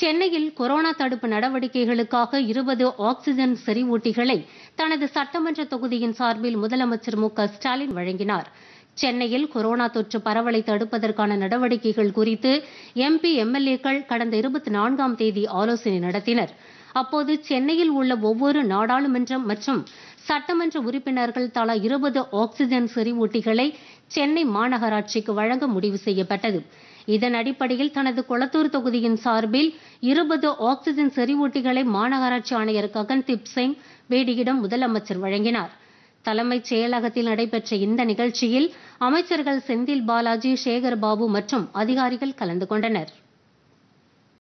சென்னையில் கொரோனா தடுப்பு நடவடிக்கைகளுக்காக இருபது ஆக்ஸிஜன் செறிவூட்டிகளை தனது சட்டமன்ற தொகுதியின் சார்பில் முதலமைச்சர் மு ஸ்டாலின் வழங்கினார் சென்னையில் கொரோனா தொற்று பரவலை தடுப்பதற்கான நடவடிக்கைகள் குறித்து எம்பி எம்எல்ஏக்கள் கடந்த இருபத்தி நான்காம் தேதி ஆலோசனை நடத்தினர் அப்போது சென்னையில் உள்ள ஒவ்வொரு நாடாளுமன்றம் மற்றும் சட்டமன்ற உறுப்பினர்கள் தலா இருபது ஆக்ஸிஜன் செறிவூட்டிகளை சென்னை மாநகராட்சிக்கு வழங்க முடிவு செய்யப்பட்டது இதன் அடிப்படையில் தனது கொளத்தூர் தொகுதியின் சார்பில் இருபது ஆக்சிஜன் செறிவூட்டிகளை மாநகராட்சி ஆணையர் ககன்தீப் சிங் பேடியிடம் முதலமைச்சர் வழங்கினார் தலைமைச் செயலகத்தில் நடைபெற்ற இந்த நிகழ்ச்சியில் அமைச்சர்கள் செந்தில் பாலாஜி சேகர் பாபு மற்றும் அதிகாரிகள் கலந்து கொண்டனர்